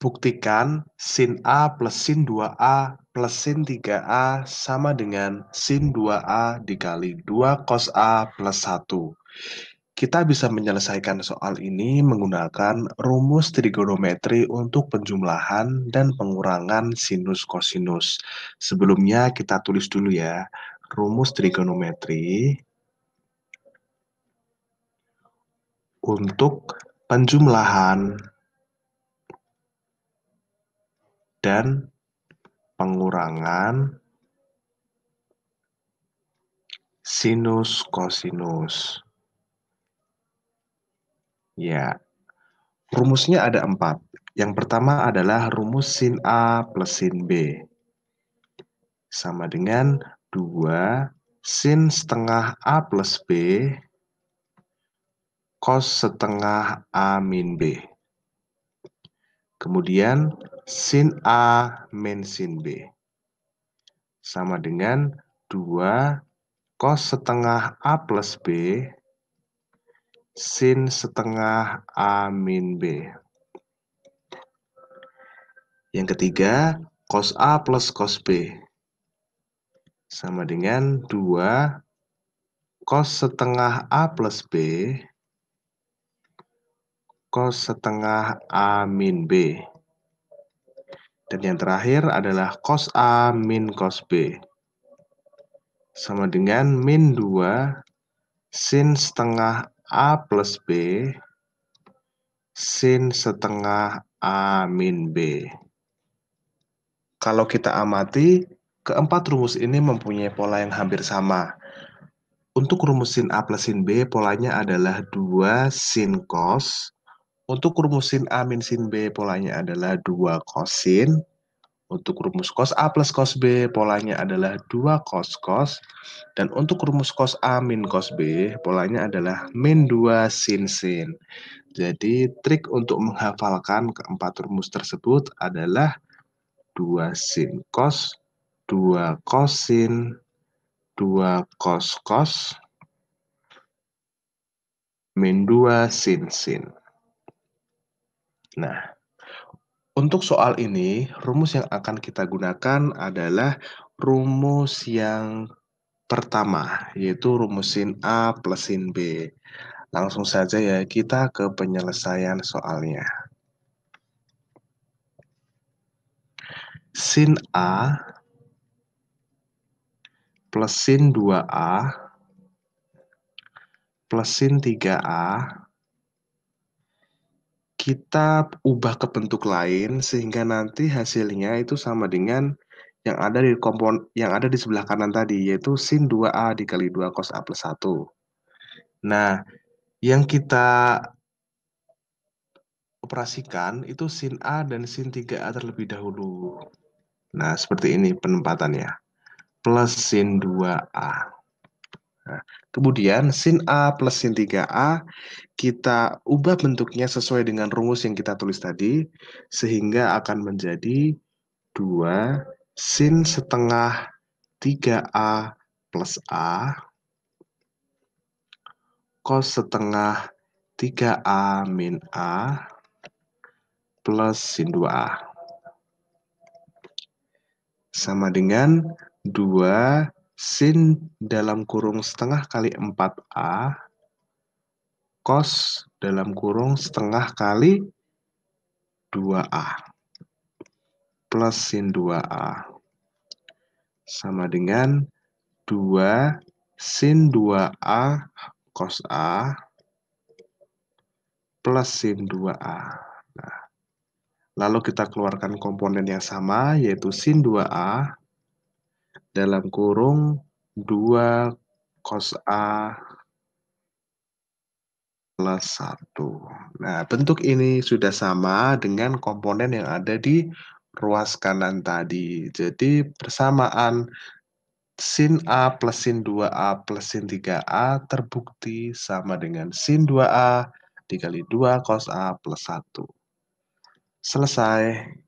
Buktikan sin A plus sin 2A plus sin 3A sama dengan sin 2A dikali 2 cos A plus 1. Kita bisa menyelesaikan soal ini menggunakan rumus trigonometri untuk penjumlahan dan pengurangan sinus kosinus. Sebelumnya kita tulis dulu ya, rumus trigonometri untuk penjumlahan dan pengurangan sinus kosinus. Ya, rumusnya ada empat. Yang pertama adalah rumus sin A plus sin B. Sama dengan 2 sin setengah A plus B cos setengah A min B. Kemudian sin A min sin B. Sama dengan 2 cos setengah A plus B sin setengah A min B. Yang ketiga, cos A plus cos B. Sama dengan 2 cos setengah A plus B cos setengah A min B. Dan yang terakhir adalah cos A min cos B. Sama dengan min 2 sin setengah A plus B sin setengah A min B. Kalau kita amati, keempat rumus ini mempunyai pola yang hampir sama. Untuk rumus sin A plus sin B, polanya adalah 2 sin cos untuk rumus sin A min sin B polanya adalah 2 kosin. Untuk rumus cos A plus cos B polanya adalah 2 cos cos. Dan untuk rumus cos A min cos B polanya adalah min 2 sin sin. Jadi trik untuk menghafalkan keempat rumus tersebut adalah 2 sin cos, 2 sin, 2 cos cos, min 2 sin sin. Nah, untuk soal ini, rumus yang akan kita gunakan adalah rumus yang pertama, yaitu rumus sin A plus sin B. Langsung saja ya, kita ke penyelesaian soalnya. Sin A plus sin 2A plus sin 3A kita ubah ke bentuk lain sehingga nanti hasilnya itu sama dengan yang ada di kompon yang ada di sebelah kanan tadi yaitu sin 2A dikali 2 cos A plus 1. Nah, yang kita operasikan itu sin A dan sin 3A terlebih dahulu. Nah, seperti ini penempatannya. Plus sin 2A. Nah, kemudian sin A plus sin 3A kita ubah bentuknya sesuai dengan rumus yang kita tulis tadi, sehingga akan menjadi 2 sin setengah 3A plus A, cos setengah 3A min A plus sin 2A. Sama dengan 2 sin dalam kurung setengah kali 4A, cos dalam kurung setengah kali 2A, plus sin 2A, sama dengan 2 sin 2A cos A, plus sin 2A. Nah, lalu kita keluarkan komponen yang sama, yaitu sin 2A dalam kurung 2 cos A plus 1. Nah, bentuk ini sudah sama dengan komponen yang ada di ruas kanan tadi. Jadi, persamaan sin A plus sin 2A plus sin 3A terbukti sama dengan sin 2A dikali 2 cos A plus 1. Selesai.